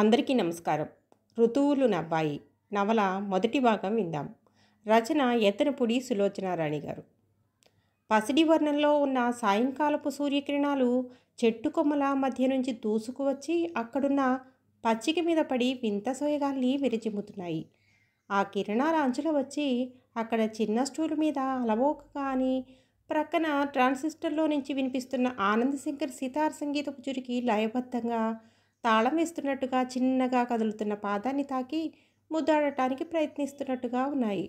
అందరికీ నమస్కారం ఋతువులు నవ్వాయి నవల మొదటి భాగం విందాం రచన ఎత్తనపుడి రాణి గారు పసిడి వర్ణంలో ఉన్న సాయంకాలపు సూర్యకిరణాలు చెట్టు కొమ్మల మధ్య నుంచి దూసుకు వచ్చి అక్కడున్న పచ్చిక మీద పడి వింత సోయగాల్ని విరచిమ్ముతున్నాయి ఆ కిరణాల అంచుల వచ్చి అక్కడ చిన్న స్టూలు మీద అలవోక కానీ ప్రక్కన ట్రాన్సిస్టర్లో నుంచి వినిపిస్తున్న శంకర్ సితార్ సంగీతపు చురికి లయబద్ధంగా తాళం వేస్తున్నట్టుగా చిన్నగా కదులుతున్న పాదాన్ని తాకి ముద్దాడటానికి ప్రయత్నిస్తున్నట్టుగా ఉన్నాయి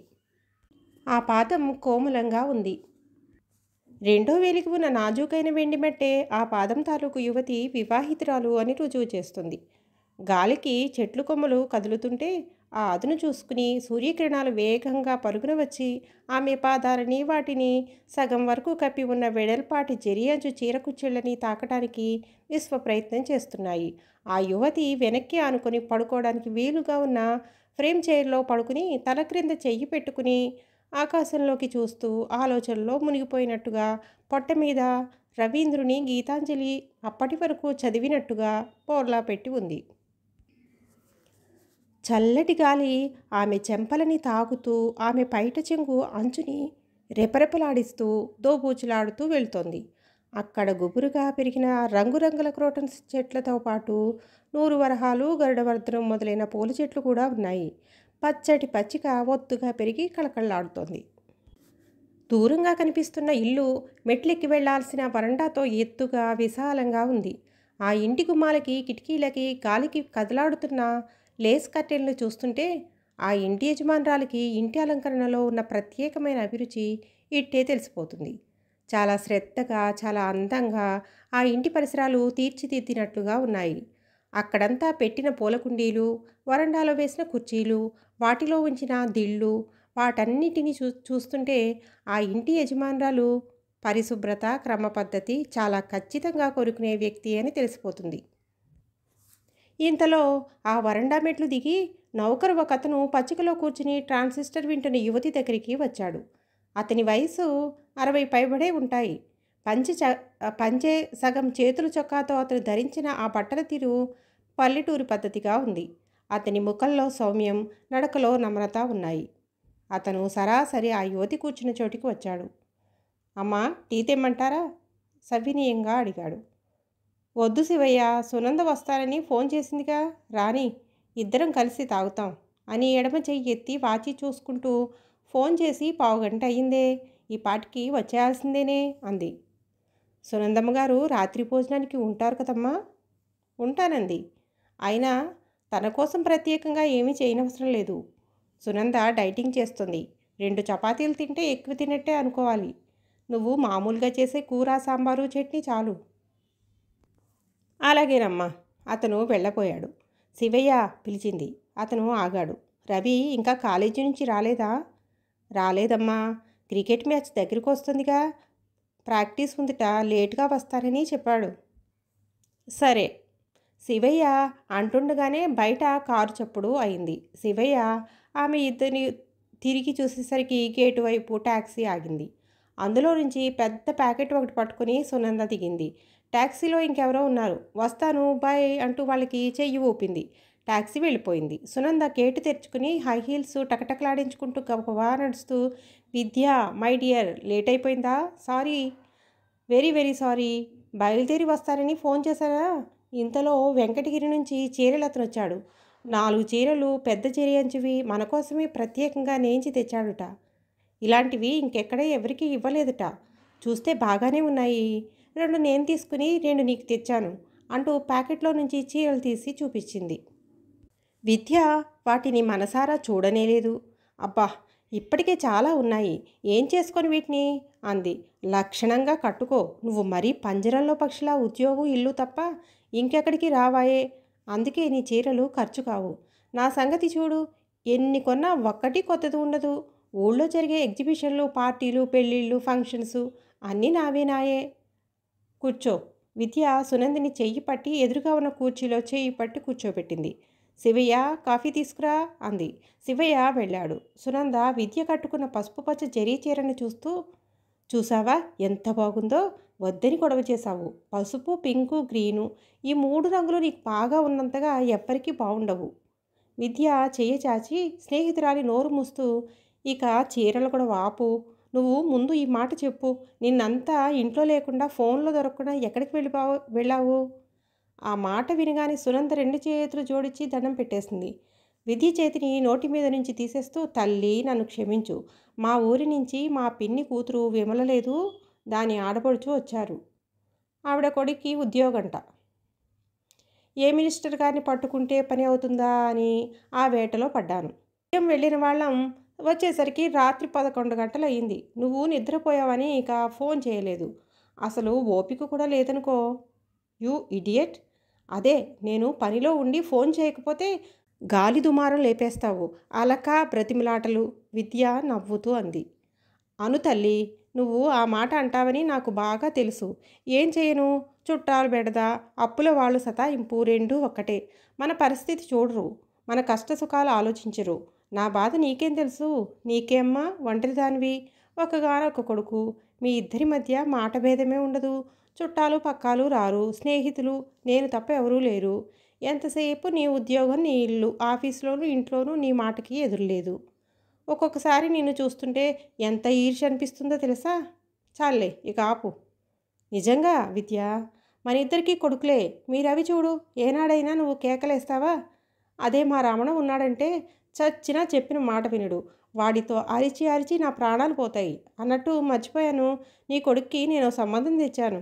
ఆ పాదం కోమలంగా ఉంది రెండో వేలికి ఉన్న నాజూకైన వెండి మట్టే ఆ పాదం తాలూకు యువతి వివాహితురాలు అని రుజువు చేస్తుంది గాలికి చెట్లు కొమ్మలు కదులుతుంటే ఆ అదును చూసుకుని సూర్యకిరణాలు వేగంగా పరుగున వచ్చి ఆమె పాదాలని వాటిని సగం వరకు కప్పి ఉన్న వెడల్పాటి చీరకు చీరకుచ్చిళ్ళని తాకటానికి విశ్వ ప్రయత్నం చేస్తున్నాయి ఆ యువతి వెనక్కి ఆనుకొని పడుకోవడానికి వీలుగా ఉన్న ఫ్రేమ్ చైర్లో పడుకుని తల క్రింద చెయ్యి పెట్టుకుని ఆకాశంలోకి చూస్తూ ఆలోచనలో మునిగిపోయినట్టుగా పొట్ట మీద రవీంద్రుని గీతాంజలి అప్పటి వరకు చదివినట్టుగా పోర్లా పెట్టి ఉంది చల్లటి గాలి ఆమె చెంపలని తాకుతూ ఆమె పైట చెంగు అంచుని రెపరెపలాడిస్తూ దోబూచులాడుతూ వెళ్తోంది అక్కడ గుబురుగా పెరిగిన రంగురంగుల క్రోటన్స్ చెట్లతో పాటు నూరు వరహాలు గరుడవర్ధనం మొదలైన పూల చెట్లు కూడా ఉన్నాయి పచ్చటి పచ్చిక ఒత్తుగా పెరిగి కళకళలాడుతోంది దూరంగా కనిపిస్తున్న ఇల్లు మెట్లెక్కి వెళ్లాల్సిన వరండాతో ఎత్తుగా విశాలంగా ఉంది ఆ ఇంటి గుమ్మాలకి కిటికీలకి గాలికి కదలాడుతున్న లేస్ కర్టెన్లు చూస్తుంటే ఆ ఇంటి యజమానురాలకి ఇంటి అలంకరణలో ఉన్న ప్రత్యేకమైన అభిరుచి ఇట్టే తెలిసిపోతుంది చాలా శ్రద్ధగా చాలా అందంగా ఆ ఇంటి పరిసరాలు తీర్చిదిద్దినట్లుగా ఉన్నాయి అక్కడంతా పెట్టిన పూల కుండీలు వరండాలో వేసిన కుర్చీలు వాటిలో ఉంచిన దిళ్ళు వాటన్నిటినీ చూ చూస్తుంటే ఆ ఇంటి యజమానురాలు పరిశుభ్రత పద్ధతి చాలా ఖచ్చితంగా కోరుకునే వ్యక్తి అని తెలిసిపోతుంది ఇంతలో ఆ వరండా మెట్లు దిగి నౌకరు ఒక అతను పచ్చికలో కూర్చుని ట్రాన్సిస్టర్ వింటున్న యువతి దగ్గరికి వచ్చాడు అతని వయసు అరవై పైబడే ఉంటాయి పంచి చ పంచే సగం చేతుల చొక్కాతో అతను ధరించిన ఆ బట్టల తీరు పల్లెటూరి పద్ధతిగా ఉంది అతని ముఖంలో సౌమ్యం నడకలో నమ్రత ఉన్నాయి అతను సరాసరి ఆ యువతి కూర్చున్న చోటికి వచ్చాడు అమ్మా టీ తెమ్మంటారా సవినీయంగా అడిగాడు వద్దు శివయ్య సునంద వస్తారని ఫోన్ చేసిందిగా రాని ఇద్దరం కలిసి తాగుతాం అని ఎడమ చెయ్యి ఎత్తి వాచి చూసుకుంటూ ఫోన్ చేసి పావుగంట అయ్యిందే ఈ పాటికి వచ్చేయాల్సిందేనే అంది సునందమ్మ గారు రాత్రి భోజనానికి ఉంటారు కదమ్మా ఉంటానంది అయినా తన కోసం ప్రత్యేకంగా ఏమీ చేయనవసరం లేదు సునంద డైటింగ్ చేస్తుంది రెండు చపాతీలు తింటే ఎక్కువ తినట్టే అనుకోవాలి నువ్వు మామూలుగా చేసే కూర సాంబారు చట్నీ చాలు అలాగేనమ్మా అతను వెళ్ళపోయాడు శివయ్య పిలిచింది అతను ఆగాడు రవి ఇంకా కాలేజీ నుంచి రాలేదా రాలేదమ్మా క్రికెట్ మ్యాచ్ దగ్గరికి వస్తుందిగా ప్రాక్టీస్ ఉందిట లేటుగా వస్తారని చెప్పాడు సరే శివయ్య అంటుండగానే బయట కారు చప్పుడు అయింది శివయ్య ఆమె ఇద్దరిని తిరిగి చూసేసరికి గేటు వైపు ట్యాక్సీ ఆగింది అందులో నుంచి పెద్ద ప్యాకెట్ ఒకటి పట్టుకుని సునంద దిగింది ట్యాక్సీలో ఇంకెవరో ఉన్నారు వస్తాను బాయ్ అంటూ వాళ్ళకి చెయ్యి ఊపింది ట్యాక్సీ వెళ్ళిపోయింది సునంద గేటు తెరుచుకుని హై హీల్స్ టకటకలాడించుకుంటూ గబగబా నడుస్తూ విద్య మై డియర్ లేట్ అయిపోయిందా సారీ వెరీ వెరీ సారీ బయలుదేరి వస్తారని ఫోన్ చేశారా ఇంతలో వెంకటగిరి నుంచి చీరలు అతను వచ్చాడు నాలుగు చీరలు పెద్ద చీర అంచువి మన కోసమే ప్రత్యేకంగా నేయించి తెచ్చాడుట ఇలాంటివి ఇంకెక్కడ ఎవరికీ ఇవ్వలేదుట చూస్తే బాగానే ఉన్నాయి రెండు నేను తీసుకుని రెండు నీకు తెచ్చాను అంటూ ప్యాకెట్లో నుంచి చీరలు తీసి చూపించింది విద్య వాటిని మనసారా చూడనేలేదు అబ్బా ఇప్పటికే చాలా ఉన్నాయి ఏం చేసుకొని వీటిని అంది లక్షణంగా కట్టుకో నువ్వు మరీ పంజరంలో పక్షుల ఉద్యోగం ఇల్లు తప్ప ఇంకెక్కడికి రావాయే అందుకే నీ చీరలు ఖర్చు కావు నా సంగతి చూడు ఎన్ని కొన్నా ఒక్కటి కొత్తది ఉండదు ఊళ్ళో జరిగే ఎగ్జిబిషన్లు పార్టీలు పెళ్ళిళ్ళు ఫంక్షన్స్ అన్నీ నావే నాయే కూర్చో విద్య సునందిని చెయ్యి పట్టి ఎదురుగా ఉన్న కూర్చీలో చేయి పట్టి కూర్చోబెట్టింది శివయ్య కాఫీ తీసుకురా అంది శివయ్య వెళ్ళాడు సునంద విద్య కట్టుకున్న పసుపు పచ్చ జరీ చీరను చూస్తూ చూసావా ఎంత బాగుందో వద్దని గొడవ చేశావు పసుపు పింకు గ్రీను ఈ మూడు రంగులు నీకు బాగా ఉన్నంతగా ఎవ్వరికీ బాగుండవు విద్య చేయచాచి చాచి స్నేహితురాలి నోరు మూస్తూ ఇక చీరలు కూడా వాపు నువ్వు ముందు ఈ మాట చెప్పు నిన్నంతా ఇంట్లో లేకుండా ఫోన్లో దొరకకుండా ఎక్కడికి వెళ్ళిపో వెళ్ళావు ఆ మాట వినగానే సునంద రెండు చేతులు జోడించి దండం పెట్టేసింది విధి చేతిని నోటి మీద నుంచి తీసేస్తూ తల్లి నన్ను క్షమించు మా ఊరి నుంచి మా పిన్ని కూతురు విమలలేదు దాని ఆడపడుచు వచ్చారు ఆవిడ కొడుక్కి ఉద్యోగంట ఏ మినిస్టర్ గారిని పట్టుకుంటే పని అవుతుందా అని ఆ వేటలో పడ్డాను వెళ్ళిన వాళ్ళం వచ్చేసరికి రాత్రి పదకొండు గంటలు అయింది నువ్వు నిద్రపోయావని ఇక ఫోన్ చేయలేదు అసలు ఓపిక కూడా లేదనుకో యూ ఇడియట్ అదే నేను పనిలో ఉండి ఫోన్ చేయకపోతే గాలి దుమారం లేపేస్తావు అలక బ్రతిమిలాటలు విద్య నవ్వుతూ అంది అను తల్లి నువ్వు ఆ మాట అంటావని నాకు బాగా తెలుసు ఏం చేయను చుట్టాలు బెడదా అప్పుల వాళ్ళు సతాయింపు రెండూ ఒక్కటే మన పరిస్థితి చూడరు మన కష్టసుఖాలు ఆలోచించరు నా బాధ నీకేం తెలుసు నీకేమ్మా ఒంటరిదానివి ఒకగానొక కొడుకు మీ ఇద్దరి మధ్య మాట భేదమే ఉండదు చుట్టాలు పక్కాలు రారు స్నేహితులు నేను తప్ప ఎవరూ లేరు ఎంతసేపు నీ ఉద్యోగం నీ ఇల్లు ఆఫీస్లోనూ ఇంట్లోనూ నీ మాటకి ఎదురులేదు ఒక్కొక్కసారి నిన్ను చూస్తుంటే ఎంత ఈర్ష అనిపిస్తుందో తెలుసా చాలే ఇక ఆపు నిజంగా విద్య మన ఇద్దరికీ కొడుకులే మీరవి చూడు ఏనాడైనా నువ్వు కేకలేస్తావా అదే మా రమణ ఉన్నాడంటే చచ్చినా చెప్పిన మాట వినుడు వాడితో అరిచి అరిచి నా ప్రాణాలు పోతాయి అన్నట్టు మర్చిపోయాను నీ కొడుక్కి నేను సంబంధం తెచ్చాను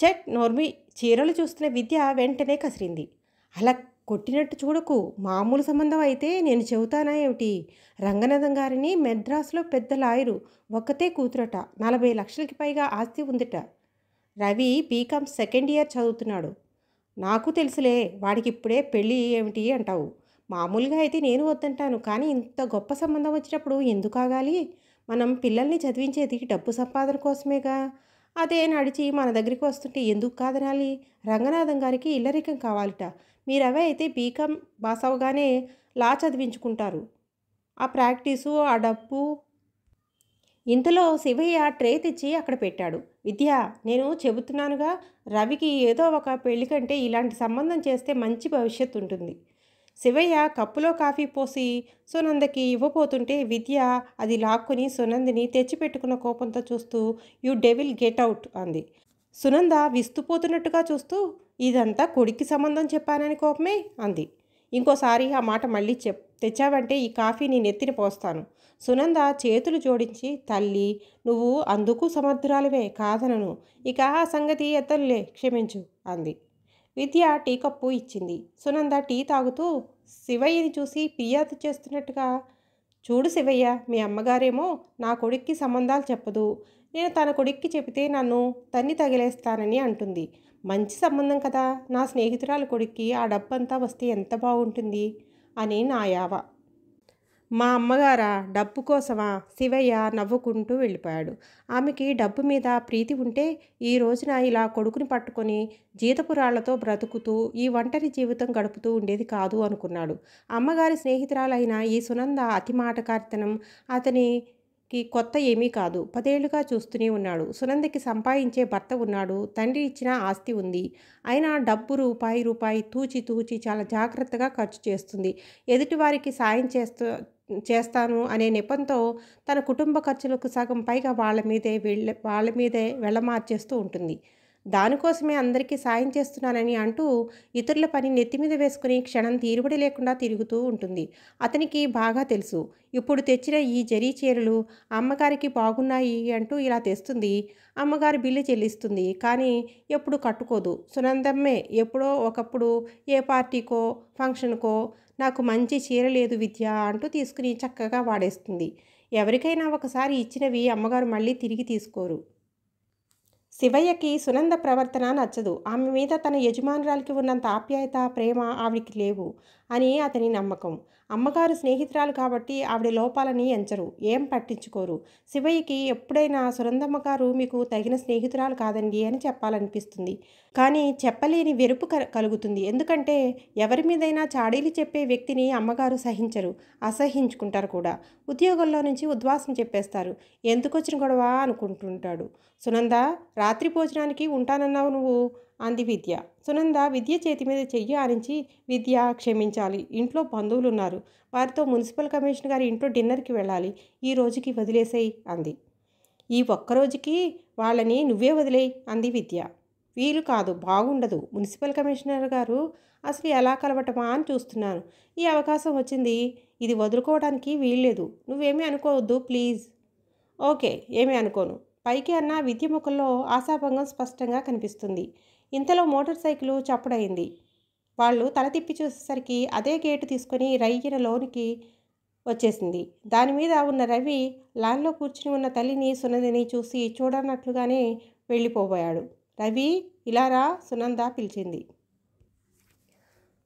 చెట్ నోర్మి చీరలు చూస్తున్న విద్య వెంటనే కసిరింది అలా కొట్టినట్టు చూడకు మామూలు సంబంధం అయితే నేను చెబుతానా ఏమిటి రంగనాథం గారిని మెడ్రాస్లో పెద్ద లాయరు ఒక్కతే కూతురట నలభై లక్షలకి పైగా ఆస్తి ఉందిట రవి బీకామ్ సెకండ్ ఇయర్ చదువుతున్నాడు నాకు తెలుసులే వాడికి ఇప్పుడే పెళ్ళి ఏమిటి అంటావు మామూలుగా అయితే నేను వద్దంటాను కానీ ఇంత గొప్ప సంబంధం వచ్చినప్పుడు ఎందుకు ఆగాలి మనం పిల్లల్ని చదివించేది డబ్బు సంపాదన కోసమేగా అదే నడిచి మన దగ్గరికి వస్తుంటే ఎందుకు కాదనాలి రంగనాథం గారికి ఇల్లరికం కావాలట మీరు అవే అయితే బీకామ్ పాస్ అవగానే లా చదివించుకుంటారు ఆ ప్రాక్టీసు ఆ డబ్బు ఇంతలో శివయ్య ట్రే తెచ్చి అక్కడ పెట్టాడు విద్య నేను చెబుతున్నానుగా రవికి ఏదో ఒక పెళ్లి కంటే ఇలాంటి సంబంధం చేస్తే మంచి భవిష్యత్తు ఉంటుంది శివయ్య కప్పులో కాఫీ పోసి సునందకి ఇవ్వబోతుంటే విద్య అది లాక్కుని సునందిని తెచ్చిపెట్టుకున్న కోపంతో చూస్తూ యు డెవిల్ గెట్ అవుట్ అంది సునంద విస్తుపోతున్నట్టుగా చూస్తూ ఇదంతా కొడుక్కి సంబంధం చెప్పానని కోపమే అంది ఇంకోసారి ఆ మాట మళ్ళీ చెప్ తెచ్చావంటే ఈ కాఫీ నీ నెత్తిన పోస్తాను సునంద చేతులు జోడించి తల్లి నువ్వు అందుకు సమర్థురాలివే కాదనను ఇక ఆ సంగతి ఎత్తనులే క్షమించు అంది విద్య టీ కప్పు ఇచ్చింది సునంద టీ తాగుతూ శివయ్యని చూసి ఫిర్యాదు చేస్తున్నట్టుగా చూడు శివయ్య మీ అమ్మగారేమో నా కొడుక్కి సంబంధాలు చెప్పదు నేను తన కొడుక్కి చెబితే నన్ను తన్ని తగిలేస్తానని అంటుంది మంచి సంబంధం కదా నా స్నేహితురాలు కొడుక్కి ఆ డబ్బంతా వస్తే ఎంత బాగుంటుంది అని నా యావ మా అమ్మగారా డబ్బు కోసమా శివయ్య నవ్వుకుంటూ వెళ్ళిపోయాడు ఆమెకి డబ్బు మీద ప్రీతి ఉంటే ఈ రోజున ఇలా కొడుకుని పట్టుకొని జీతపురాళ్లతో బ్రతుకుతూ ఈ ఒంటరి జీవితం గడుపుతూ ఉండేది కాదు అనుకున్నాడు అమ్మగారి స్నేహితురాలైన ఈ సునంద అతి మాటకార్తనం అతని కి కొత్త ఏమీ కాదు పదేళ్లుగా చూస్తూనే ఉన్నాడు సునందకి సంపాదించే భర్త ఉన్నాడు తండ్రి ఇచ్చిన ఆస్తి ఉంది అయినా డబ్బు రూపాయి రూపాయి తూచి తూచి చాలా జాగ్రత్తగా ఖర్చు చేస్తుంది ఎదుటివారికి సాయం చేస్తూ చేస్తాను అనే నెపంతో తన కుటుంబ ఖర్చులకు సగం పైగా వాళ్ళ మీదే వీళ్ళ వాళ్ళ మీదే వెళ్ళమార్చేస్తూ ఉంటుంది దానికోసమే అందరికీ సాయం చేస్తున్నానని అంటూ ఇతరుల పని నెత్తిమీద వేసుకుని క్షణం తీరుబడి లేకుండా తిరుగుతూ ఉంటుంది అతనికి బాగా తెలుసు ఇప్పుడు తెచ్చిన ఈ జరీ చీరలు అమ్మగారికి బాగున్నాయి అంటూ ఇలా తెస్తుంది అమ్మగారు బిల్లు చెల్లిస్తుంది కానీ ఎప్పుడు కట్టుకోదు సునందమ్మే ఎప్పుడో ఒకప్పుడు ఏ పార్టీకో ఫంక్షన్కో నాకు మంచి చీర లేదు విద్య అంటూ తీసుకుని చక్కగా వాడేస్తుంది ఎవరికైనా ఒకసారి ఇచ్చినవి అమ్మగారు మళ్ళీ తిరిగి తీసుకోరు శివయ్యకి సునంద ప్రవర్తన నచ్చదు ఆమె మీద తన యజమానురాలికి ఉన్నంత ఆప్యాయత ప్రేమ ఆవిడికి లేవు అని అతని నమ్మకం అమ్మగారు స్నేహితురాలు కాబట్టి ఆవిడ లోపాలని ఎంచరు ఏం పట్టించుకోరు శివయ్యకి ఎప్పుడైనా సురందమ్మ గారు మీకు తగిన స్నేహితురాలు కాదండి అని చెప్పాలనిపిస్తుంది కానీ చెప్పలేని వెరుపు కలుగుతుంది ఎందుకంటే ఎవరి మీదైనా చాడీలు చెప్పే వ్యక్తిని అమ్మగారు సహించరు అసహించుకుంటారు కూడా ఉద్యోగంలో నుంచి ఉద్వాసం చెప్పేస్తారు ఎందుకొచ్చిన గొడవ అనుకుంటుంటాడు సునంద రాత్రి భోజనానికి ఉంటానన్నావు నువ్వు అంది విద్య సునంద విద్య చేతి మీద చెయ్యి ఆరించి విద్య క్షమించాలి ఇంట్లో బంధువులు ఉన్నారు వారితో మున్సిపల్ కమిషనర్ గారి ఇంట్లో డిన్నర్కి వెళ్ళాలి ఈ రోజుకి వదిలేసేయి అంది ఈ ఒక్కరోజుకి వాళ్ళని నువ్వే వదిలేయి అంది విద్య వీలు కాదు బాగుండదు మున్సిపల్ కమిషనర్ గారు అసలు ఎలా కలవటమా అని చూస్తున్నాను ఈ అవకాశం వచ్చింది ఇది వదులుకోవడానికి వీల్లేదు నువ్వేమీ అనుకోవద్దు ప్లీజ్ ఓకే ఏమీ అనుకోను పైకి అన్న విద్య ముఖంలో ఆశాభంగం స్పష్టంగా కనిపిస్తుంది ఇంతలో మోటార్ సైకిల్ చప్పుడైంది వాళ్ళు తల తిప్పి చూసేసరికి అదే గేటు తీసుకొని రయ్యిన లోనికి వచ్చేసింది దాని మీద ఉన్న రవి లాన్లో కూర్చుని ఉన్న తల్లిని సునందిని చూసి చూడనట్లుగానే వెళ్ళిపోబోయాడు రవి ఇలారా సునంద పిలిచింది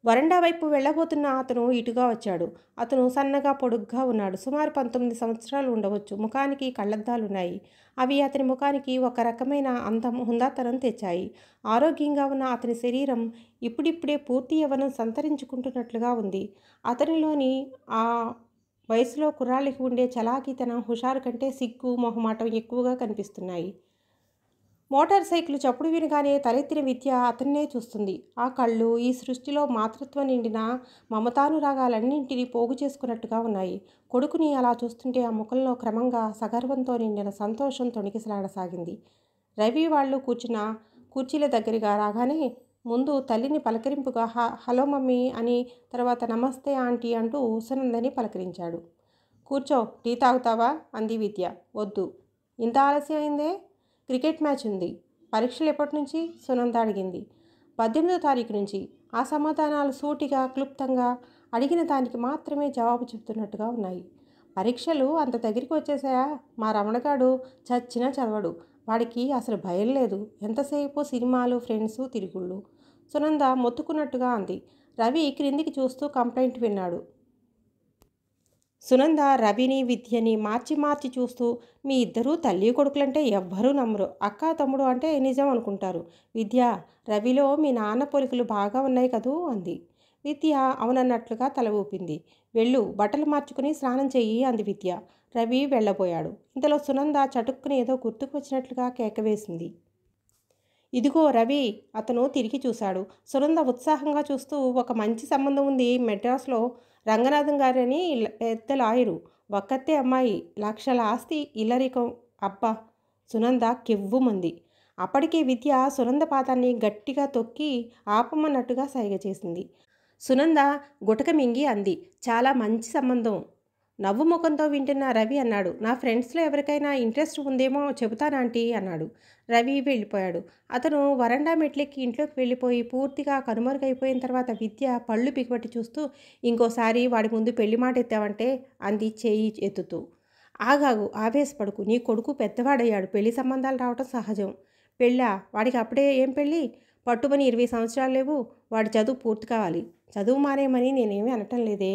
వరండా వైపు వెళ్ళబోతున్న అతను ఇటుగా వచ్చాడు అతను సన్నగా పొడుగ్గా ఉన్నాడు సుమారు పంతొమ్మిది సంవత్సరాలు ఉండవచ్చు ముఖానికి కళ్ళద్దాలున్నాయి అవి అతని ముఖానికి ఒక రకమైన అందం హుందాతరం తెచ్చాయి ఆరోగ్యంగా ఉన్న అతని శరీరం ఇప్పుడిప్పుడే పూర్తి యవనం సంతరించుకుంటున్నట్లుగా ఉంది అతనిలోని ఆ వయసులో కుర్రాళ్ళకి ఉండే చలాకీతనం హుషారు కంటే సిగ్గు మొహమాటం ఎక్కువగా కనిపిస్తున్నాయి మోటార్ సైకిల్ చప్పుడు వినగానే తలెత్తిన విద్య అతన్నే చూస్తుంది ఆ కళ్ళు ఈ సృష్టిలో మాతృత్వం నిండిన మమతానురాగాలన్నింటినీ పోగు చేసుకున్నట్టుగా ఉన్నాయి కొడుకుని అలా చూస్తుంటే ఆ ముఖంలో క్రమంగా సగర్వంతో నిండిన సంతోషం తొణికిసలాడసాగింది రవి వాళ్ళు కూర్చున్న కుర్చీల దగ్గరగా రాగానే ముందు తల్లిని పలకరింపుగా హలో మమ్మీ అని తర్వాత నమస్తే ఆంటీ అంటూ ఊసనందని పలకరించాడు కూర్చో టీ తాగుతావా అంది విద్య వద్దు ఇంత ఆలస్యం అయిందే క్రికెట్ మ్యాచ్ ఉంది పరీక్షలు ఎప్పటి నుంచి సునంద అడిగింది పద్దెనిమిదో తారీఖు నుంచి ఆ సమాధానాలు సూటిగా క్లుప్తంగా అడిగిన దానికి మాత్రమే జవాబు చెప్తున్నట్టుగా ఉన్నాయి పరీక్షలు అంత దగ్గరికి వచ్చేసాయా మా రమణగాడు చచ్చినా చదవడు వాడికి అసలు భయం లేదు ఎంతసేపు సినిమాలు ఫ్రెండ్స్ తిరుగుళ్ళు సునంద మొత్తుకున్నట్టుగా అంది రవి క్రిందికి చూస్తూ కంప్లైంట్ విన్నాడు సునంద రవిని విద్యని మార్చి మార్చి చూస్తూ మీ ఇద్దరూ తల్లి కొడుకులంటే ఎవ్వరూ నమ్మరు అక్క తమ్ముడు అంటే నిజం అనుకుంటారు విద్య రవిలో మీ నాన్న పొలికలు బాగా ఉన్నాయి కదూ అంది విద్య అవునన్నట్లుగా తల ఊపింది వెళ్ళు బట్టలు మార్చుకుని స్నానం చెయ్యి అంది విద్య రవి వెళ్ళబోయాడు ఇంతలో సునంద చటుక్కుని ఏదో గుర్తుకు వచ్చినట్లుగా కేకవేసింది ఇదిగో రవి అతను తిరిగి చూశాడు సునంద ఉత్సాహంగా చూస్తూ ఒక మంచి సంబంధం ఉంది మెడ్రాస్లో రంగనాథం గారని పెద్ద లాయరు ఒక్కతే అమ్మాయి లక్షల ఆస్తి ఇల్లరికం అబ్బా సునంద కెవ్వుమంది అప్పటికే విద్య సునంద పాదాన్ని గట్టిగా తొక్కి ఆపమన్నట్టుగా సైగ చేసింది సునంద గుటక మింగి అంది చాలా మంచి సంబంధం నవ్వు ముఖంతో వింటున్న రవి అన్నాడు నా ఫ్రెండ్స్లో ఎవరికైనా ఇంట్రెస్ట్ ఉందేమో చెబుతానంటీ అన్నాడు రవి వెళ్ళిపోయాడు అతను వరండా మెట్లెక్కి ఇంట్లోకి వెళ్ళిపోయి పూర్తిగా కనుమరుగైపోయిన తర్వాత విద్య పళ్ళు పిగబట్టి చూస్తూ ఇంకోసారి వాడి ముందు పెళ్లి మాట ఎత్తావంటే అంది చేయి ఎత్తుతూ ఆగాగు ఆవేశపడుకు నీ కొడుకు పెద్దవాడయ్యాడు పెళ్లి సంబంధాలు రావటం సహజం పెళ్ళా వాడికి అప్పుడే ఏం పెళ్ళి పట్టుమని ఇరవై సంవత్సరాలు లేవు వాడి చదువు పూర్తి కావాలి చదువు మానేమని నేనేమీ అనటం లేదే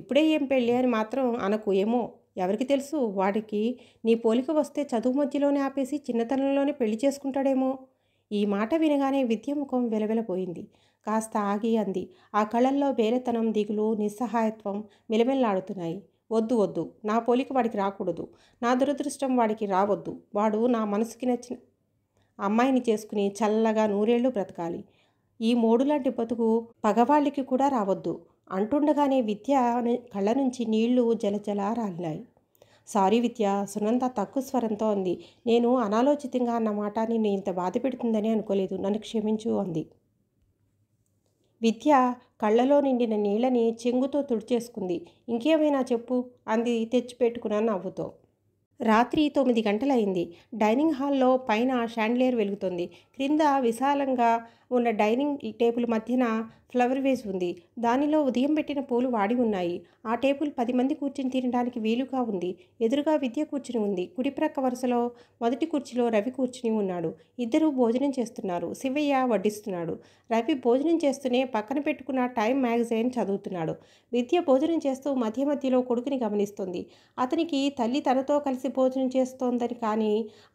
ఇప్పుడే ఏం పెళ్ళి అని మాత్రం అనకు ఏమో ఎవరికి తెలుసు వాడికి నీ పోలిక వస్తే చదువు మధ్యలోనే ఆపేసి చిన్నతనంలోనే పెళ్లి చేసుకుంటాడేమో ఈ మాట వినగానే ముఖం వెలవెలపోయింది కాస్త ఆగి అంది ఆ కళల్లో వేలతనం దిగులు నిస్సహాయత్వం మెలమెల్లాడుతున్నాయి వద్దు వద్దు నా పోలిక వాడికి రాకూడదు నా దురదృష్టం వాడికి రావద్దు వాడు నా మనసుకి నచ్చిన అమ్మాయిని చేసుకుని చల్లగా నూరేళ్లు బ్రతకాలి ఈ మూడు లాంటి బతుకు పగవాళ్ళకి కూడా రావద్దు అంటుండగానే విద్య కళ్ళ నుంచి నీళ్లు జలజల రాలినాయి సారీ విద్య సునంద తక్కువ స్వరంతో అంది నేను అనాలోచితంగా అన్న మాట నిన్ను ఇంత బాధ పెడుతుందని అనుకోలేదు నన్ను క్షమించు అంది విద్య కళ్ళలో నిండిన నీళ్ళని చెంగుతో తుడిచేసుకుంది ఇంకేమైనా చెప్పు అంది తెచ్చిపెట్టుకున్నాను నవ్వుతో రాత్రి తొమ్మిది గంటలైంది డైనింగ్ హాల్లో పైన షాండ్లేర్ వెలుగుతుంది క్రింద విశాలంగా ఉన్న డైనింగ్ టేబుల్ మధ్యన ఫ్లవర్ వేజ్ ఉంది దానిలో ఉదయం పెట్టిన పూలు వాడి ఉన్నాయి ఆ టేబుల్ పది మంది కూర్చుని తినడానికి వీలుగా ఉంది ఎదురుగా విద్య కూర్చుని ఉంది కుడిప్రక్క వరుసలో మొదటి కుర్చీలో రవి కూర్చుని ఉన్నాడు ఇద్దరూ భోజనం చేస్తున్నారు శివయ్య వడ్డిస్తున్నాడు రవి భోజనం చేస్తూనే పక్కన పెట్టుకున్న టైం మ్యాగజైన్ చదువుతున్నాడు విద్య భోజనం చేస్తూ మధ్య మధ్యలో కొడుకుని గమనిస్తుంది అతనికి తల్లి తనతో కలిసి భోజనం చేస్తోందని కానీ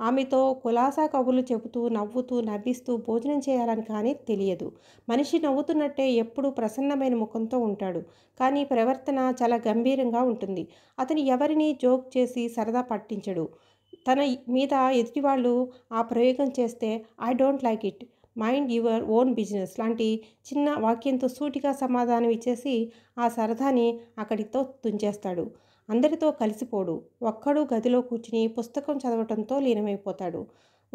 ఆమెతో కులాసా కబుర్లు చెబుతూ నవ్వుతూ నవ్విస్తూ భోజనం చేయాలని కానీ తెలియదు మనిషి నవ్వుతున్నట్టే ఎప్పుడూ ప్రసన్నమైన ముఖంతో ఉంటాడు కానీ ప్రవర్తన చాలా గంభీరంగా ఉంటుంది అతను ఎవరిని జోక్ చేసి సరదా పట్టించడు తన మీద ఎదుటివాళ్ళు ఆ ప్రయోగం చేస్తే I don't like it mind your own business లాంటి చిన్న వాక్యంతో సూటిగా సమాధానం ఇచ్చేసి ఆ సరదాని అక్కడితో తుంచేస్తాడు అందరితో కలిసిపోడు ఒక్కడు గదిలో కూర్చుని పుస్తకం చదవటంతో లీనమైపోతాడు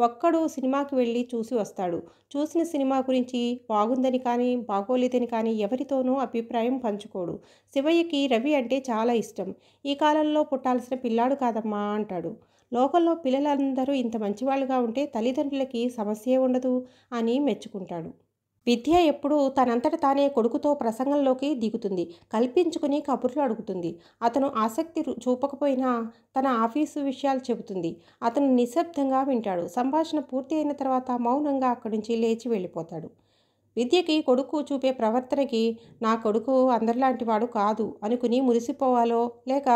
ఒక్కడు సినిమాకి వెళ్ళి చూసి వస్తాడు చూసిన సినిమా గురించి బాగుందని కానీ బాగోలేదని కానీ ఎవరితోనూ అభిప్రాయం పంచుకోడు శివయ్యకి రవి అంటే చాలా ఇష్టం ఈ కాలంలో పుట్టాల్సిన పిల్లాడు కాదమ్మా అంటాడు లోకల్లో పిల్లలందరూ ఇంత మంచివాళ్ళుగా ఉంటే తల్లిదండ్రులకి సమస్యే ఉండదు అని మెచ్చుకుంటాడు విద్య ఎప్పుడూ తనంతట తానే కొడుకుతో ప్రసంగంలోకి దిగుతుంది కల్పించుకుని కబుర్లు అడుగుతుంది అతను ఆసక్తి చూపకపోయినా తన ఆఫీసు విషయాలు చెబుతుంది అతను నిశ్శబ్దంగా వింటాడు సంభాషణ పూర్తి అయిన తర్వాత మౌనంగా అక్కడి నుంచి లేచి వెళ్ళిపోతాడు విద్యకి కొడుకు చూపే ప్రవర్తనకి నా కొడుకు అందరిలాంటి వాడు కాదు అనుకుని మురిసిపోవాలో లేక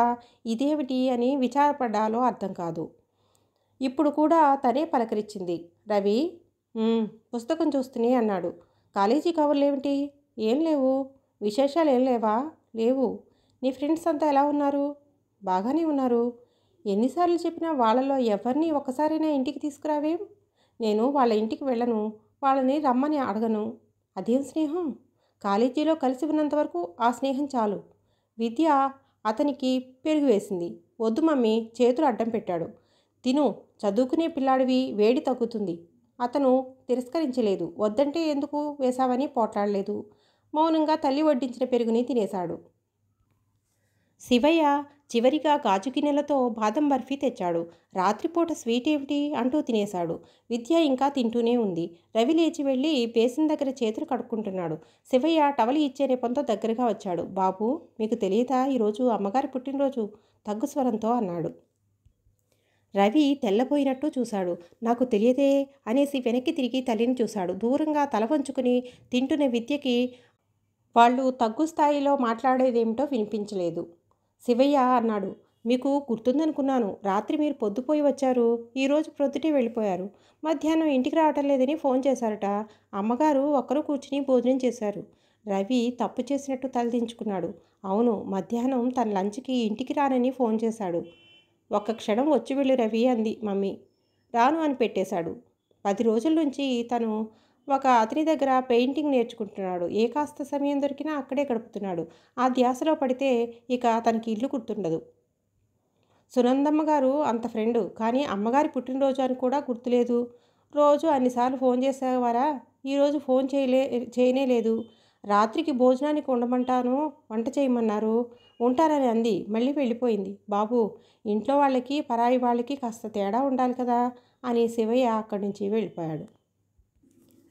ఇదేమిటి అని విచారపడ్డాలో అర్థం కాదు ఇప్పుడు కూడా తనే పలకరించింది రవి పుస్తకం చూస్తూనే అన్నాడు కాలేజీ కవర్లు ఏమిటి ఏం లేవు విశేషాలు ఏం లేవా లేవు నీ ఫ్రెండ్స్ అంతా ఎలా ఉన్నారు బాగానే ఉన్నారు ఎన్నిసార్లు చెప్పినా వాళ్ళలో ఎవరిని ఒకసారైనా ఇంటికి తీసుకురావేం నేను వాళ్ళ ఇంటికి వెళ్ళను వాళ్ళని రమ్మని అడగను అదేం స్నేహం కాలేజీలో కలిసి ఉన్నంతవరకు ఆ స్నేహం చాలు విద్య అతనికి పెరుగు వేసింది వద్దు మమ్మీ చేతులు అడ్డం పెట్టాడు తిను చదువుకునే పిల్లాడివి వేడి తగ్గుతుంది అతను తిరస్కరించలేదు వద్దంటే ఎందుకు వేశావని పోట్లాడలేదు మౌనంగా తల్లి వడ్డించిన పెరుగుని తినేశాడు శివయ్య చివరిగా గాజు గిన్నెలతో బాదం బర్ఫీ తెచ్చాడు రాత్రిపూట స్వీట్ ఏమిటి అంటూ తినేశాడు విద్య ఇంకా తింటూనే ఉంది రవి లేచి వెళ్ళి బేసిన్ దగ్గర చేతులు కడుక్కుంటున్నాడు శివయ్య టవలి ఇచ్చే నెపంతో దగ్గరగా వచ్చాడు బాబు మీకు తెలియదా ఈరోజు అమ్మగారి పుట్టినరోజు తగ్గు స్వరంతో అన్నాడు రవి తెల్లపోయినట్టు చూశాడు నాకు తెలియదే అనేసి వెనక్కి తిరిగి తల్లిని చూశాడు దూరంగా తల వంచుకుని తింటున్న విద్యకి వాళ్ళు తగ్గు స్థాయిలో మాట్లాడేదేమిటో వినిపించలేదు శివయ్య అన్నాడు మీకు గుర్తుందనుకున్నాను రాత్రి మీరు పొద్దుపోయి వచ్చారు ఈరోజు ప్రొద్దుటే వెళ్ళిపోయారు మధ్యాహ్నం ఇంటికి రావటం లేదని ఫోన్ చేశారట అమ్మగారు ఒక్కరు కూర్చుని భోజనం చేశారు రవి తప్పు చేసినట్టు తలదించుకున్నాడు అవును మధ్యాహ్నం తన లంచ్కి ఇంటికి రానని ఫోన్ చేశాడు ఒక్క క్షణం వచ్చి వెళ్ళి రవి అంది మమ్మీ రాను అని పెట్టేశాడు పది రోజుల నుంచి తను ఒక అతని దగ్గర పెయింటింగ్ నేర్చుకుంటున్నాడు ఏ కాస్త సమయం దొరికినా అక్కడే గడుపుతున్నాడు ఆ ధ్యాసలో పడితే ఇక తనకి ఇల్లు గుర్తుండదు సునందమ్మ గారు అంత ఫ్రెండు కానీ అమ్మగారి పుట్టినరోజు అని కూడా గుర్తులేదు రోజు అన్నిసార్లు ఫోన్ చేసేవారా ఈరోజు ఫోన్ చేయలే చేయనే లేదు రాత్రికి భోజనానికి ఉండమంటాను వంట చేయమన్నారు ఉంటారని అంది మళ్ళీ వెళ్ళిపోయింది బాబు ఇంట్లో వాళ్ళకి పరాయి వాళ్ళకి కాస్త తేడా ఉండాలి కదా అని శివయ్య అక్కడి నుంచి వెళ్ళిపోయాడు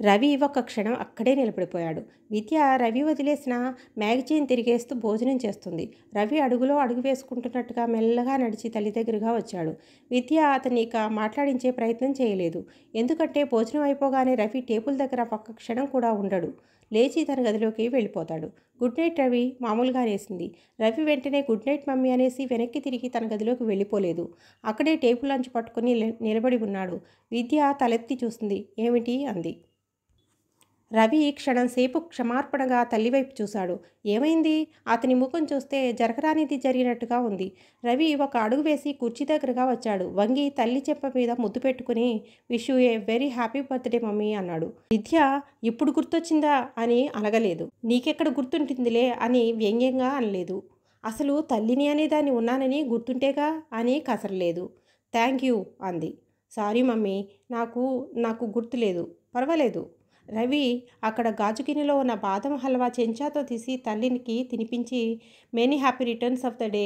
రవి ఒక క్షణం అక్కడే నిలబడిపోయాడు విద్య రవి వదిలేసిన మ్యాగజైన్ తిరిగేస్తూ భోజనం చేస్తుంది రవి అడుగులో అడుగు వేసుకుంటున్నట్టుగా మెల్లగా నడిచి తల్లి దగ్గరగా వచ్చాడు విద్య అతని ఇక మాట్లాడించే ప్రయత్నం చేయలేదు ఎందుకంటే భోజనం అయిపోగానే రవి టేబుల్ దగ్గర ఒక్క క్షణం కూడా ఉండడు లేచి తన గదిలోకి వెళ్ళిపోతాడు గుడ్ నైట్ రవి మామూలుగా అనేసింది రవి వెంటనే గుడ్ నైట్ మమ్మీ అనేసి వెనక్కి తిరిగి తన గదిలోకి వెళ్ళిపోలేదు అక్కడే టేబుల్ లంచ్ పట్టుకుని నిలబడి ఉన్నాడు విద్య తలెత్తి చూసింది ఏమిటి అంది రవి క్షణంసేపు క్షమార్పణగా తల్లివైపు చూశాడు ఏమైంది అతని ముఖం చూస్తే జరగరానిది జరిగినట్టుగా ఉంది రవి ఒక అడుగు వేసి కుర్చీ దగ్గరగా వచ్చాడు వంగి తల్లి చెప్ప మీద ముద్దు పెట్టుకుని wish a very happy birthday mummy అన్నాడు విద్య ఇప్పుడు గుర్తొచ్చిందా అని అనగలేదు నీకెక్కడ గుర్తుంటుందిలే అని వ్యంగ్యంగా అనలేదు అసలు తల్లిని అనే దాన్ని ఉన్నానని గుర్తుంటేగా అని కసరలేదు థ్యాంక్ యూ అంది సారీ మమ్మీ నాకు నాకు గుర్తులేదు పర్వాలేదు రవి అక్కడ గాజుగిన్నెలో ఉన్న బాదం హల్వా చెంచాతో తీసి తల్లినికి తినిపించి many happy returns of the day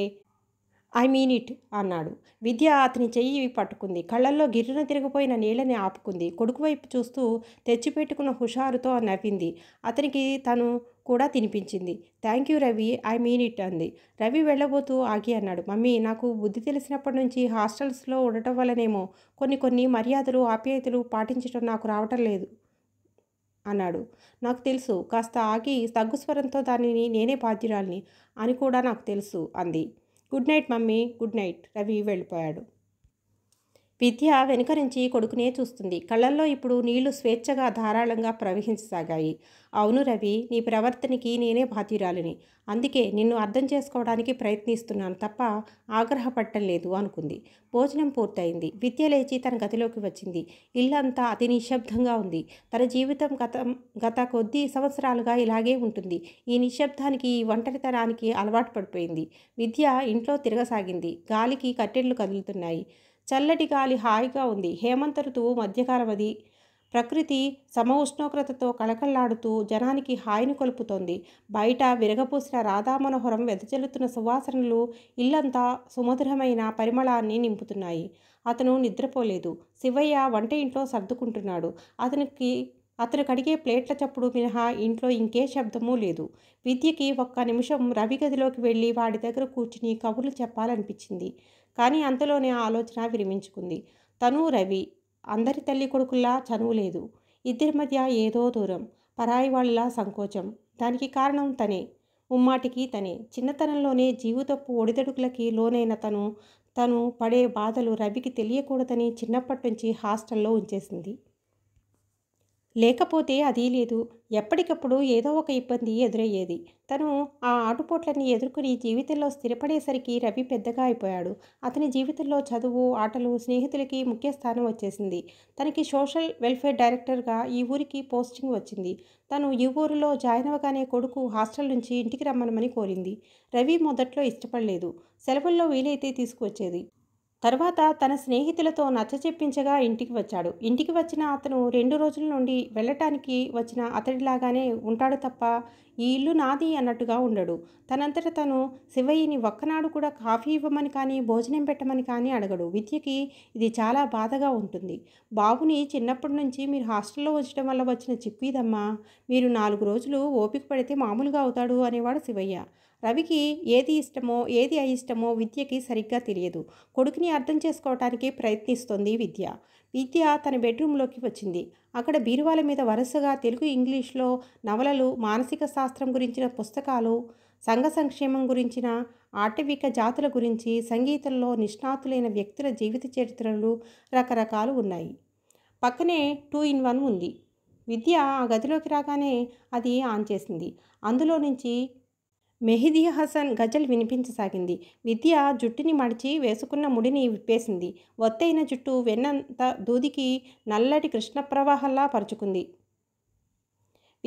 I mean it అన్నాడు విద్య అతని చెయ్యి పట్టుకుంది కళ్ళల్లో గిర్రున తిరిగిపోయిన నీళ్ళని ఆపుకుంది కొడుకు వైపు చూస్తూ తెచ్చిపెట్టుకున్న హుషారుతో నవ్వింది అతనికి తను కూడా తినిపించింది thank you Ravi I mean it అంది రవి వెళ్ళబోతూ ఆగి అన్నాడు మమ్మీ నాకు బుద్ధి తెలిసినప్పటి నుంచి హాస్టల్స్లో ఉండటం వల్లనేమో కొన్ని కొన్ని మర్యాదలు ఆప్యాయతలు పాటించడం నాకు రావటం లేదు అన్నాడు నాకు తెలుసు కాస్త ఆగి తగ్గుస్వరంతో దానిని నేనే బాధ్యురాలిని అని కూడా నాకు తెలుసు అంది good night mummy good night Ravi వెళ్ళిపోయాడు విద్య వెనుక నుంచి కొడుకునే చూస్తుంది కళ్ళల్లో ఇప్పుడు నీళ్లు స్వేచ్ఛగా ధారాళంగా ప్రవహించసాగాయి అవును రవి నీ ప్రవర్తనకి నేనే బాధ్యురాలిని అందుకే నిన్ను అర్థం చేసుకోవడానికి ప్రయత్నిస్తున్నాను తప్ప ఆగ్రహపట్టం లేదు అనుకుంది భోజనం పూర్తయింది విద్య లేచి తన గదిలోకి వచ్చింది ఇల్లంతా అతి నిశ్శబ్దంగా ఉంది తన జీవితం గత గత కొద్ది సంవత్సరాలుగా ఇలాగే ఉంటుంది ఈ నిశ్శబ్దానికి ఈ ఒంటరితనానికి అలవాటు పడిపోయింది విద్య ఇంట్లో తిరగసాగింది గాలికి కట్టెళ్ళు కదులుతున్నాయి చల్లటి గాలి హాయిగా ఉంది హేమంత ఋతువు మధ్యకాలవది ప్రకృతి సమ ఉష్ణోగ్రతతో కళకళ్లాడుతూ జనానికి హాయిని కొలుపుతోంది బయట రాధా రాధామనోహరం వెదజల్లుతున్న సువాసనలు ఇల్లంతా సుమధురమైన పరిమళాన్ని నింపుతున్నాయి అతను నిద్రపోలేదు శివయ్య వంట ఇంట్లో సర్దుకుంటున్నాడు అతనికి అతను కడిగే ప్లేట్ల చప్పుడు మినహా ఇంట్లో ఇంకే శబ్దమూ లేదు విద్యకి ఒక్క నిమిషం రవి గదిలోకి వెళ్ళి వాడి దగ్గర కూర్చుని కబుర్లు చెప్పాలనిపించింది కానీ అంతలోనే ఆ ఆలోచన విరమించుకుంది తను రవి అందరి తల్లి కొడుకుల్లా చనువు లేదు ఇద్దరి మధ్య ఏదో దూరం పరాయి వాళ్ళ సంకోచం దానికి కారణం తనే ఉమ్మాటికి తనే చిన్నతనంలోనే జీవితపు ఒడిదడుకులకి లోనైన తను తను పడే బాధలు రవికి తెలియకూడదని చిన్నప్పటి నుంచి హాస్టల్లో ఉంచేసింది లేకపోతే అదీ లేదు ఎప్పటికప్పుడు ఏదో ఒక ఇబ్బంది ఎదురయ్యేది తను ఆ ఆటుపోట్లని ఎదుర్కొని జీవితంలో స్థిరపడేసరికి రవి పెద్దగా అయిపోయాడు అతని జీవితంలో చదువు ఆటలు స్నేహితులకి ముఖ్య స్థానం వచ్చేసింది తనకి సోషల్ వెల్ఫేర్ డైరెక్టర్గా ఈ ఊరికి పోస్టింగ్ వచ్చింది తను ఈ ఊరిలో జాయిన్ అవ్వగానే కొడుకు హాస్టల్ నుంచి ఇంటికి రమ్మనమని కోరింది రవి మొదట్లో ఇష్టపడలేదు సెలవుల్లో వీలైతే తీసుకువచ్చేది తర్వాత తన స్నేహితులతో నచ్చచెప్పించగా ఇంటికి వచ్చాడు ఇంటికి వచ్చిన అతను రెండు రోజుల నుండి వెళ్ళటానికి వచ్చిన అతడిలాగానే ఉంటాడు తప్ప ఈ ఇల్లు నాది అన్నట్టుగా ఉండడు తనంతట తను శివయ్యని ఒక్కనాడు కూడా కాఫీ ఇవ్వమని కానీ భోజనం పెట్టమని కానీ అడగడు విద్యకి ఇది చాలా బాధగా ఉంటుంది బాబుని చిన్నప్పటి నుంచి మీరు హాస్టల్లో ఉంచడం వల్ల వచ్చిన చిప్పీదమ్మా మీరు నాలుగు రోజులు ఓపిక పడితే మామూలుగా అవుతాడు అనేవాడు శివయ్య రవికి ఏది ఇష్టమో ఏది అయిష్టమో విద్యకి సరిగ్గా తెలియదు కొడుకుని అర్థం చేసుకోవటానికి ప్రయత్నిస్తోంది విద్య విద్య తన బెడ్రూమ్లోకి వచ్చింది అక్కడ బీరువాల మీద వరుసగా తెలుగు ఇంగ్లీష్లో నవలలు మానసిక శాస్త్రం గురించిన పుస్తకాలు సంఘ సంక్షేమం గురించిన ఆటవిక జాతుల గురించి సంగీతంలో నిష్ణాతులైన వ్యక్తుల జీవిత చరిత్రలు రకరకాలు ఉన్నాయి పక్కనే టూ ఇన్ వన్ ఉంది విద్య ఆ గదిలోకి రాగానే అది ఆన్ చేసింది అందులో నుంచి మెహిదీ హసన్ గజల్ వినిపించసాగింది విద్య జుట్టుని మడిచి వేసుకున్న ముడిని విప్పేసింది ఒత్తైన జుట్టు వెన్నంత దూదికి నల్లటి ప్రవాహంలా పరుచుకుంది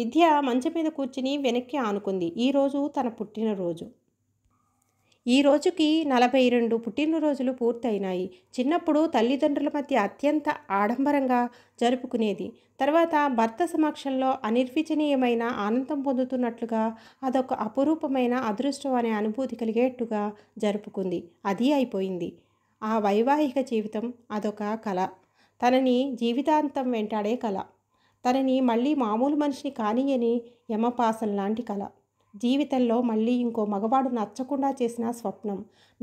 విద్య మంచం మీద కూర్చుని వెనక్కి ఆనుకుంది ఈరోజు తన పుట్టినరోజు ఈ రోజుకి నలభై రెండు పుట్టినరోజులు పూర్తయినాయి చిన్నప్పుడు తల్లిదండ్రుల మధ్య అత్యంత ఆడంబరంగా జరుపుకునేది తర్వాత భర్త సమక్షంలో అనిర్వచనీయమైన ఆనందం పొందుతున్నట్లుగా అదొక అపురూపమైన అదృష్టం అనే అనుభూతి కలిగేట్టుగా జరుపుకుంది అది అయిపోయింది ఆ వైవాహిక జీవితం అదొక కళ తనని జీవితాంతం వెంటాడే కళ తనని మళ్ళీ మామూలు మనిషిని అని యమపాసం లాంటి కళ జీవితంలో మళ్ళీ ఇంకో మగవాడు నచ్చకుండా చేసిన స్వప్నం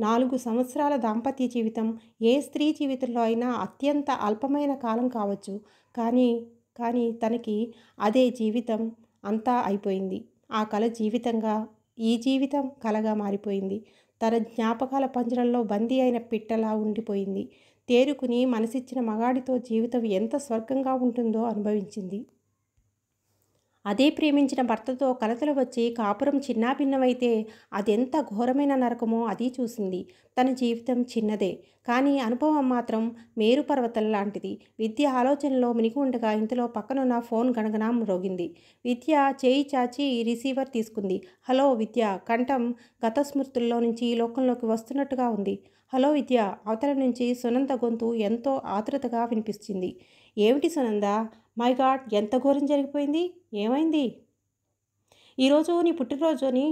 నాలుగు సంవత్సరాల దాంపత్య జీవితం ఏ స్త్రీ జీవితంలో అయినా అత్యంత అల్పమైన కాలం కావచ్చు కానీ కానీ తనకి అదే జీవితం అంతా అయిపోయింది ఆ కళ జీవితంగా ఈ జీవితం కలగా మారిపోయింది తన జ్ఞాపకాల పంజరంలో బందీ అయిన పిట్టలా ఉండిపోయింది తేరుకుని మనసిచ్చిన మగాడితో జీవితం ఎంత స్వర్గంగా ఉంటుందో అనుభవించింది అదే ప్రేమించిన భర్తతో కలతలు వచ్చి కాపురం చిన్నాభిన్నమైతే అదెంత ఘోరమైన నరకమో అది చూసింది తన జీవితం చిన్నదే కానీ అనుభవం మాత్రం మేరు పర్వతం లాంటిది విద్య ఆలోచనలో మినిగి ఉండగా ఇంతలో పక్కనున్న ఫోన్ గణగణ మ్రోగింది విద్య చేయి చాచి రిసీవర్ తీసుకుంది హలో విద్య కంఠం గత స్మృతుల్లో నుంచి లోకంలోకి వస్తున్నట్టుగా ఉంది హలో విద్య అవతల నుంచి సునంద గొంతు ఎంతో ఆతృతగా వినిపిస్తుంది ఏమిటి సునంద మై గాడ్ ఎంత ఘోరం జరిగిపోయింది ఏమైంది ఈరోజు నీ పుట్టినరోజు అని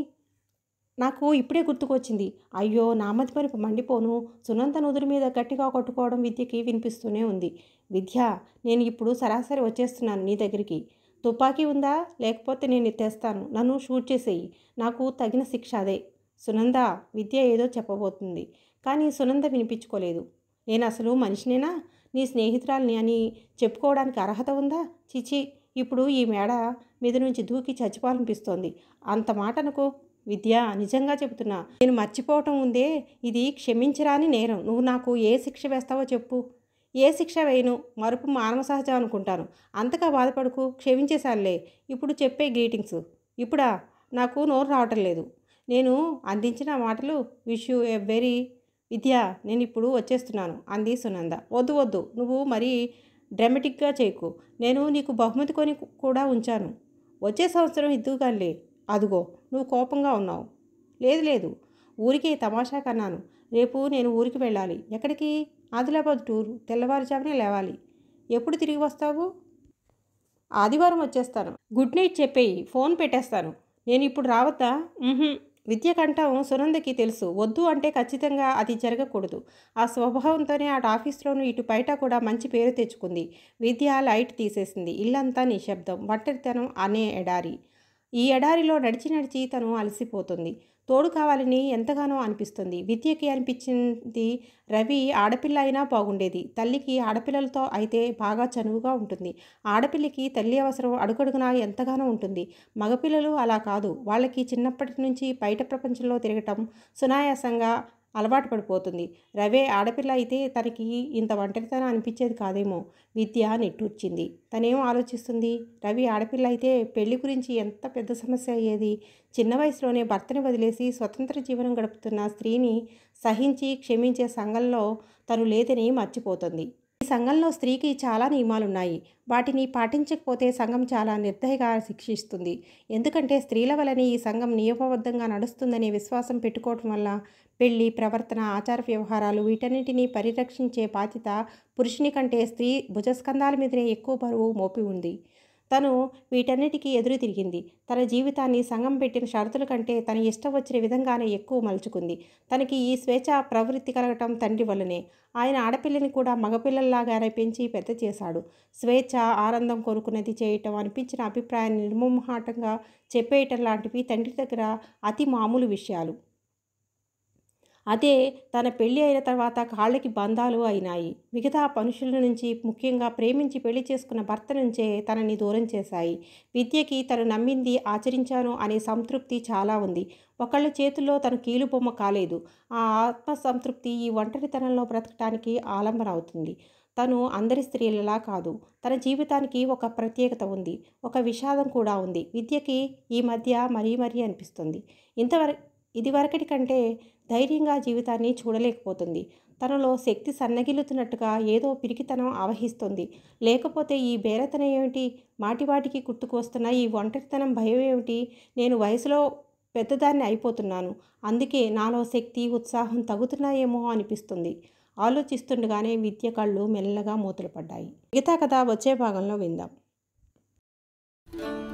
నాకు ఇప్పుడే గుర్తుకొచ్చింది అయ్యో నామతి మరుపు మండిపోను సునంత నుదురు మీద గట్టిగా కొట్టుకోవడం విద్యకి వినిపిస్తూనే ఉంది విద్య నేను ఇప్పుడు సరాసరి వచ్చేస్తున్నాను నీ దగ్గరికి తుపాకీ ఉందా లేకపోతే నేను ఎత్తేస్తాను నన్ను షూట్ చేసేయి నాకు తగిన శిక్ష అదే సునంద విద్య ఏదో చెప్పబోతుంది కానీ సునంద వినిపించుకోలేదు నేను అసలు మనిషినేనా నీ స్నేహితురాలని అని చెప్పుకోవడానికి అర్హత ఉందా చిచి ఇప్పుడు ఈ మేడ మీద నుంచి దూకి చచ్చిపోవాలనిపిస్తోంది అంత మాట అనుకో విద్య నిజంగా చెబుతున్నా నేను మర్చిపోవటం ఉందే ఇది క్షమించరాని నేరం నువ్వు నాకు ఏ శిక్ష వేస్తావో చెప్పు ఏ శిక్ష వేయను మరుపు మానవ సహజం అనుకుంటాను అంతగా బాధపడుకు క్షమించేశానులే ఇప్పుడు చెప్పే గ్రీటింగ్స్ ఇప్పుడా నాకు నోరు రావటం లేదు నేను అందించిన మాటలు wish you a very Vidya నేను ఇప్పుడు వచ్చేస్తున్నాను అంది సునంద వద్దు వద్దు నువ్వు మరీ డ్రామాటిక్గా చేయకు నేను నీకు బహుమతి కొని కూడా ఉంచాను వచ్చే సంవత్సరం ఇద్దుగానిలే అదుగో నువ్వు కోపంగా ఉన్నావు లేదు లేదు ఊరికే తమాషా కన్నాను రేపు నేను ఊరికి వెళ్ళాలి ఎక్కడికి ఆదిలాబాద్ టూర్ తెల్లవారుజామునే లేవాలి ఎప్పుడు తిరిగి వస్తావు ఆదివారం వచ్చేస్తాను గుడ్ నైట్ చెప్పేయి ఫోన్ పెట్టేస్తాను నేను ఇప్పుడు రావద్దా విద్య కంఠం సునందకి తెలుసు వద్దు అంటే ఖచ్చితంగా అది జరగకూడదు ఆ స్వభావంతోనే అటు ఆఫీస్లోనూ ఇటు బయట కూడా మంచి పేరు తెచ్చుకుంది విద్య లైట్ తీసేసింది ఇల్లంతా నిశ్శబ్దం ఒంటరితనం అనే ఎడారి ఈ ఎడారిలో నడిచి నడిచి తను అలసిపోతుంది తోడు కావాలని ఎంతగానో అనిపిస్తుంది విద్యకి అనిపించింది రవి ఆడపిల్ల అయినా బాగుండేది తల్లికి ఆడపిల్లలతో అయితే బాగా చనువుగా ఉంటుంది ఆడపిల్లకి తల్లి అవసరం అడుగడుగునా ఎంతగానో ఉంటుంది మగపిల్లలు అలా కాదు వాళ్ళకి చిన్నప్పటి నుంచి బయట ప్రపంచంలో తిరగటం సునాయాసంగా అలవాటు పడిపోతుంది రవే ఆడపిల్ల అయితే తనకి ఇంత ఒంటరితనం అనిపించేది కాదేమో విద్య నిట్టూర్చింది తనేం ఆలోచిస్తుంది రవి ఆడపిల్ల అయితే పెళ్లి గురించి ఎంత పెద్ద సమస్య అయ్యేది చిన్న వయసులోనే భర్తని వదిలేసి స్వతంత్ర జీవనం గడుపుతున్న స్త్రీని సహించి క్షమించే సంఘంలో తను లేదని మర్చిపోతుంది సంఘంలో స్త్రీకి చాలా నియమాలున్నాయి వాటిని పాటించకపోతే సంఘం చాలా నిర్దయగా శిక్షిస్తుంది ఎందుకంటే స్త్రీల వలనే ఈ సంఘం నియమబద్ధంగా నడుస్తుందనే విశ్వాసం పెట్టుకోవటం వల్ల పెళ్లి ప్రవర్తన ఆచార వ్యవహారాలు వీటన్నిటినీ పరిరక్షించే బాధ్యత పురుషుని కంటే స్త్రీ భుజస్కంధాల మీదనే ఎక్కువ బరువు మోపి ఉంది తను వీటన్నిటికీ ఎదురు తిరిగింది తన జీవితాన్ని సంఘం పెట్టిన షరతుల కంటే తన ఇష్టం వచ్చిన విధంగానే ఎక్కువ మలుచుకుంది తనకి ఈ స్వేచ్ఛ ప్రవృత్తి కలగటం తండ్రి వల్లనే ఆయన ఆడపిల్లని కూడా మగపిల్లల్లాగానే పెంచి పెద్ద చేశాడు స్వేచ్ఛ ఆనందం కోరుకున్నది చేయటం అనిపించిన అభిప్రాయాన్ని నిర్మోహాటంగా చెప్పేయటం లాంటివి తండ్రి దగ్గర అతి మామూలు విషయాలు అదే తన పెళ్ళి అయిన తర్వాత కాళ్ళకి బంధాలు అయినాయి మిగతా మనుషుల నుంచి ముఖ్యంగా ప్రేమించి పెళ్లి చేసుకున్న భర్త నుంచే తనని దూరం చేశాయి విద్యకి తను నమ్మింది ఆచరించాను అనే సంతృప్తి చాలా ఉంది ఒకళ్ళ చేతుల్లో తను కీలుబొమ్మ కాలేదు ఆ ఆత్మసంతృప్తి ఈ ఒంటరితనంలో బ్రతకటానికి ఆలంబన అవుతుంది తను అందరి స్త్రీలలా కాదు తన జీవితానికి ఒక ప్రత్యేకత ఉంది ఒక విషాదం కూడా ఉంది విద్యకి ఈ మధ్య మరీ మరీ అనిపిస్తుంది ఇంతవర ఇదివరకటి కంటే ధైర్యంగా జీవితాన్ని చూడలేకపోతుంది తనలో శక్తి సన్నగిల్లుతున్నట్టుగా ఏదో పిరికితనం ఆవహిస్తుంది లేకపోతే ఈ బేరతనం ఏమిటి మాటివాటికి వస్తున్న ఈ ఒంటరితనం భయం ఏమిటి నేను వయసులో పెద్దదాన్ని అయిపోతున్నాను అందుకే నాలో శక్తి ఉత్సాహం తగ్గుతున్నాయేమో అనిపిస్తుంది ఆలోచిస్తుండగానే విద్య కళ్ళు మెల్లగా మూతలు పడ్డాయి మిగతా కథ వచ్చే భాగంలో విందాం